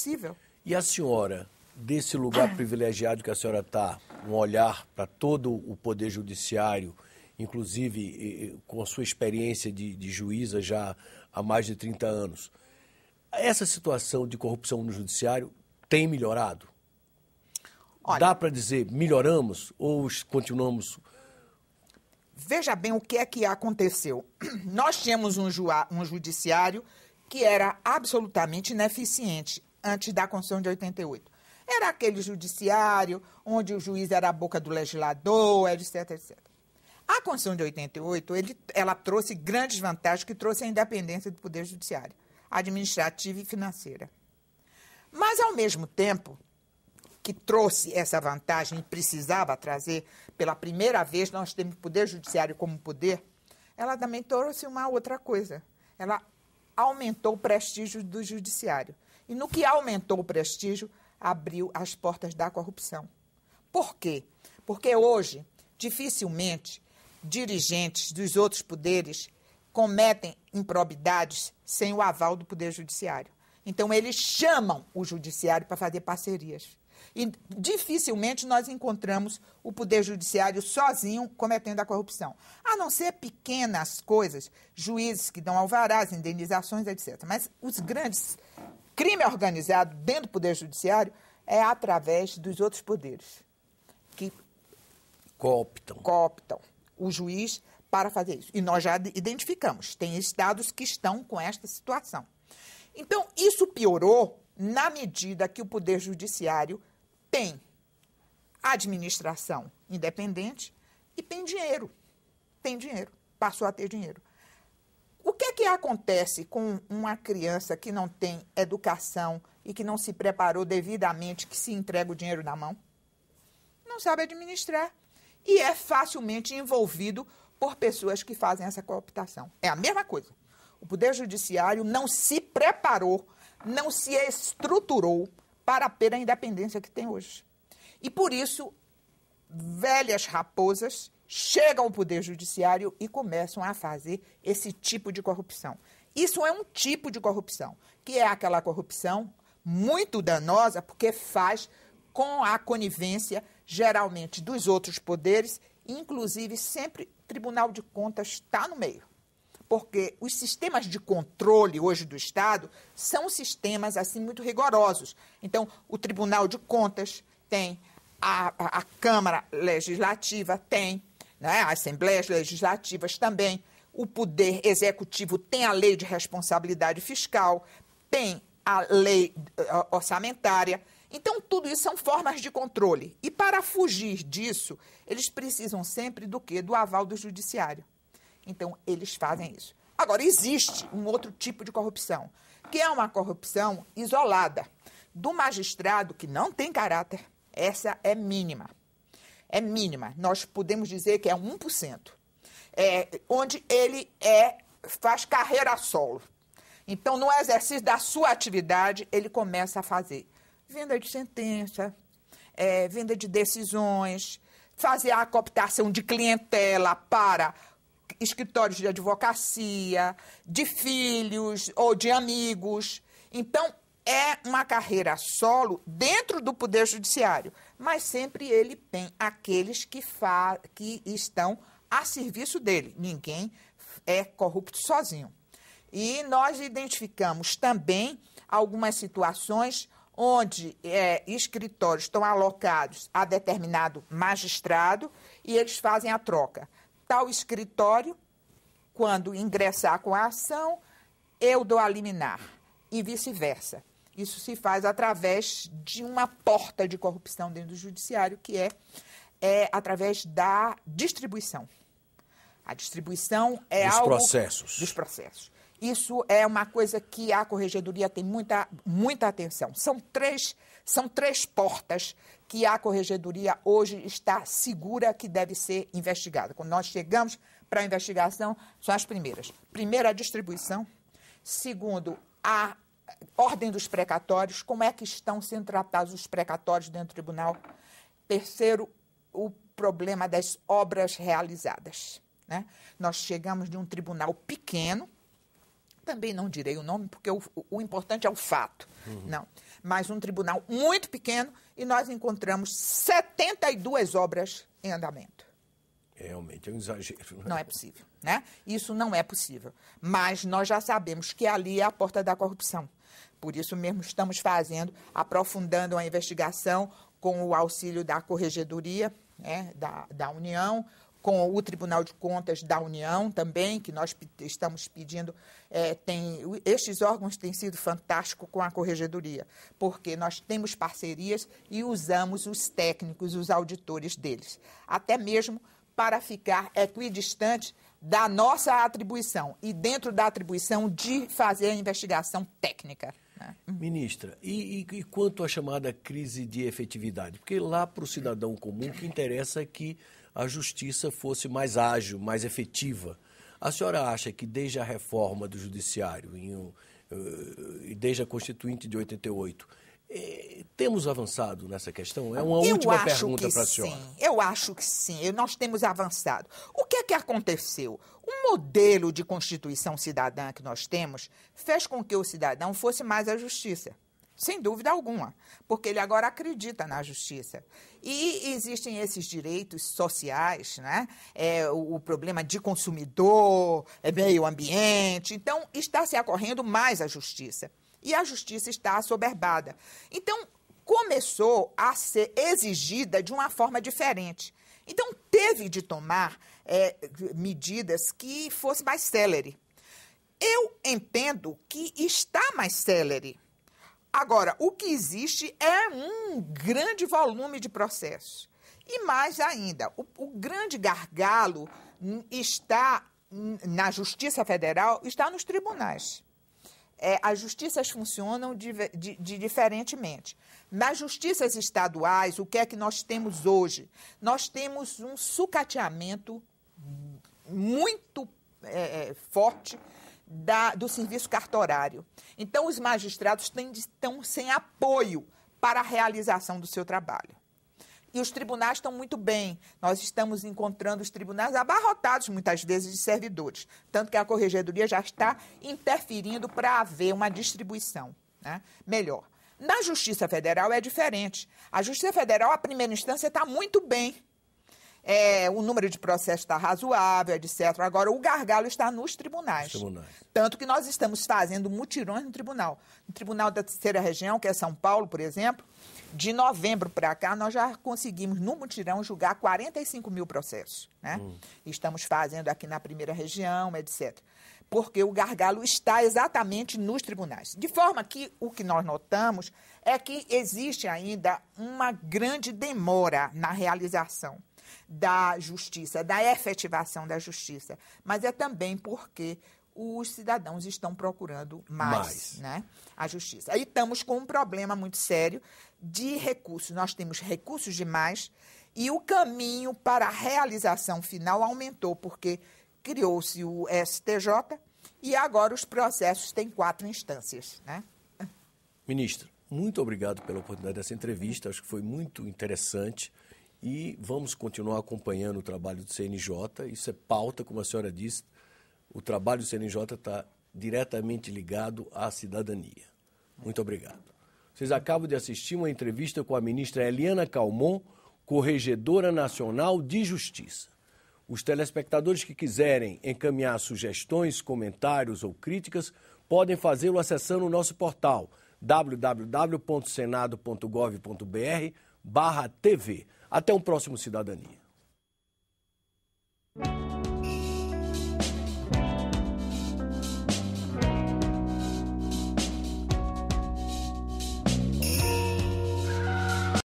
possível. E a senhora, desse lugar privilegiado que a senhora está, um olhar para todo o poder judiciário, inclusive com a sua experiência de, de juíza já há mais de 30 anos, essa situação de corrupção no judiciário tem melhorado? Olha, Dá para dizer melhoramos ou continuamos? Veja bem o que é que aconteceu. Nós tínhamos um, um judiciário que era absolutamente ineficiente antes da Constituição de 88. Era aquele judiciário onde o juiz era a boca do legislador, etc, etc. A Constituição de 88, ele, ela trouxe grandes vantagens que trouxe a independência do Poder Judiciário, administrativa e financeira. Mas, ao mesmo tempo que trouxe essa vantagem e precisava trazer, pela primeira vez nós temos o Poder Judiciário como poder, ela também trouxe uma outra coisa. Ela aumentou o prestígio do Judiciário. E no que aumentou o prestígio, abriu as portas da corrupção. Por quê? Porque hoje, dificilmente, dirigentes dos outros poderes cometem improbidades sem o aval do Poder Judiciário. Então, eles chamam o Judiciário para fazer parcerias. E dificilmente nós encontramos o Poder Judiciário sozinho cometendo a corrupção. A não ser pequenas coisas, juízes que dão alvarás, indenizações, etc. Mas os grandes crime organizado dentro do Poder Judiciário é através dos outros poderes que cooptam, cooptam o juiz para fazer isso. E nós já identificamos, tem estados que estão com esta situação. Então, isso piorou na medida que o Poder Judiciário tem administração independente e tem dinheiro. Tem dinheiro, passou a ter dinheiro. O que é que acontece com uma criança que não tem educação e que não se preparou devidamente, que se entrega o dinheiro na mão? Não sabe administrar. E é facilmente envolvido por pessoas que fazem essa cooptação. É a mesma coisa. O Poder Judiciário não se preparou, não se estruturou para a pena independência que tem hoje. E por isso, velhas raposas chegam ao Poder Judiciário e começam a fazer esse tipo de corrupção. Isso é um tipo de corrupção, que é aquela corrupção muito danosa, porque faz com a conivência, geralmente, dos outros poderes, inclusive sempre Tribunal de Contas está no meio. Porque os sistemas de controle hoje do Estado são sistemas assim muito rigorosos. Então, o Tribunal de Contas tem, a, a, a Câmara Legislativa tem, né? assembleias legislativas também. O poder executivo tem a lei de responsabilidade fiscal, tem a lei eh, orçamentária. Então, tudo isso são formas de controle. E para fugir disso, eles precisam sempre do quê? Do aval do judiciário. Então, eles fazem isso. Agora, existe um outro tipo de corrupção, que é uma corrupção isolada do magistrado que não tem caráter. Essa é mínima é mínima. Nós podemos dizer que é 1%. É, onde ele é, faz carreira solo. Então, no exercício da sua atividade, ele começa a fazer venda de sentença, é, venda de decisões, fazer a cooptação de clientela para escritórios de advocacia, de filhos ou de amigos. Então, é uma carreira solo dentro do Poder Judiciário, mas sempre ele tem aqueles que, que estão a serviço dele. Ninguém é corrupto sozinho. E nós identificamos também algumas situações onde é, escritórios estão alocados a determinado magistrado e eles fazem a troca. Tal escritório, quando ingressar com a ação, eu dou a liminar e vice-versa. Isso se faz através de uma porta de corrupção dentro do judiciário, que é, é através da distribuição. A distribuição é dos algo... Processos. Dos processos. Isso é uma coisa que a corregedoria tem muita, muita atenção. São três, são três portas que a corregedoria hoje está segura que deve ser investigada. Quando nós chegamos para a investigação, são as primeiras. Primeiro, a distribuição. Segundo, a ordem dos precatórios, como é que estão sendo tratados os precatórios dentro do tribunal. Terceiro, o problema das obras realizadas. Né? Nós chegamos de um tribunal pequeno, também não direi o nome, porque o, o importante é o fato, uhum. não. Mas um tribunal muito pequeno e nós encontramos 72 obras em andamento. É realmente é um exagero. Né? Não é possível, né? Isso não é possível. Mas nós já sabemos que ali é a porta da corrupção. Por isso mesmo estamos fazendo, aprofundando a investigação com o auxílio da Corregedoria né, da, da União, com o Tribunal de Contas da União também, que nós estamos pedindo. É, tem, estes órgãos têm sido fantásticos com a Corregedoria, porque nós temos parcerias e usamos os técnicos, os auditores deles, até mesmo para ficar equidistante da nossa atribuição e dentro da atribuição de fazer a investigação técnica. Uhum. Ministra, e, e, e quanto à chamada crise de efetividade? Porque lá para o cidadão comum o que interessa é que a justiça fosse mais ágil, mais efetiva. A senhora acha que desde a reforma do judiciário, e eh, desde a Constituinte de 88, é, temos avançado nessa questão? É uma eu última pergunta para a senhora. Sim, eu acho que sim, nós temos avançado. O que é que aconteceu? O modelo de constituição cidadã que nós temos fez com que o cidadão fosse mais à justiça. Sem dúvida alguma, porque ele agora acredita na justiça. E existem esses direitos sociais, né? É, o, o, problema de consumidor, é meio ambiente. Então, está se acorrendo mais à justiça e a justiça está assoberbada. Então, começou a ser exigida de uma forma diferente. Então, teve de tomar é, medidas que fossem mais célere. Eu entendo que está mais célere. Agora, o que existe é um grande volume de processos. E mais ainda, o, o grande gargalo está na Justiça Federal, está nos tribunais é, as justiças funcionam de, de, de diferentemente. Nas justiças estaduais, o que é que nós temos hoje? Nós temos um sucateamento muito é, é forte da, do serviço cartorário. Então, os magistrados têm, estão sem apoio para a realização do seu trabalho e os tribunais estão muito bem. Nós estamos encontrando os tribunais abarrotados, muitas vezes, de servidores. Tanto que a Corregedoria já está interferindo para haver uma distribuição né? melhor. Na Justiça Federal é diferente. A Justiça Federal, a primeira instância, está muito bem é, o número de processos está razoável, etc. Agora, o gargalo está nos tribunais. tribunais. Tanto que nós estamos fazendo mutirões no tribunal. No Tribunal da Terceira Região, que é São Paulo, por exemplo, de novembro para cá, nós já conseguimos, no mutirão, julgar 45 mil processos. Né? Hum. Estamos fazendo aqui na Primeira Região, etc. Porque o gargalo está exatamente nos tribunais. De forma que o que nós notamos é que existe ainda uma grande demora na realização da justiça, da efetivação da justiça, mas é também porque os cidadãos estão procurando mais, mais. Né, a justiça. Aí estamos com um problema muito sério de recursos. Nós temos recursos demais e o caminho para a realização final aumentou, porque criou-se o STJ e agora os processos têm quatro instâncias. Né? Ministro, muito obrigado pela oportunidade dessa entrevista. Acho que foi muito interessante. E vamos continuar acompanhando o trabalho do CNJ. Isso é pauta, como a senhora disse. O trabalho do CNJ está diretamente ligado à cidadania. Muito obrigado. Vocês acabam de assistir uma entrevista com a ministra Eliana Calmon, Corregedora Nacional de Justiça. Os telespectadores que quiserem encaminhar sugestões, comentários ou críticas podem fazê-lo acessando o nosso portal www.senado.gov.br barra TV. Até um próximo Cidadania.